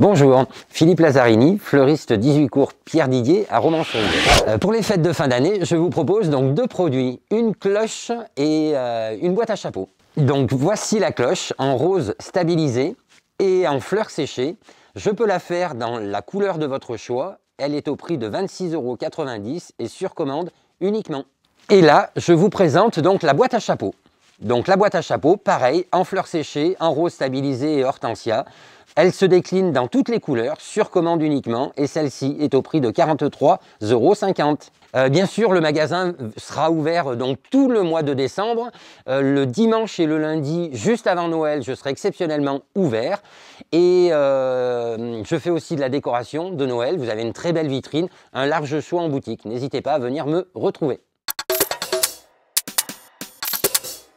Bonjour, Philippe Lazzarini, fleuriste 18 cours Pierre Didier à sur Euh, pour les fêtes de fin d'année, je vous propose donc deux produits, une cloche et euh, une boîte à chapeau. Donc voici la cloche en rose stabilisée et en fleurs séchées. Je peux la faire dans la couleur de votre choix. Elle est au prix de 26,90€ et sur commande uniquement. Et là, je vous présente donc la boîte à chapeau. Donc la boîte à chapeau, pareil, en fleurs séchées, en rose stabilisée et hortensia. Elle se décline dans toutes les couleurs, sur commande uniquement, et celle-ci est au prix de 43,50 euros. Euh, bien sûr, le magasin sera ouvert donc tout le mois de décembre. Euh, le dimanche et le lundi, juste avant Noël, je serai exceptionnellement ouvert. Et euh, je fais aussi de la décoration de Noël. Vous avez une très belle vitrine, un large choix en boutique. N'hésitez pas à venir me retrouver.